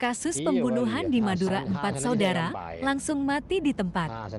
Kasus pembunuhan di Madura empat saudara langsung mati di tempat.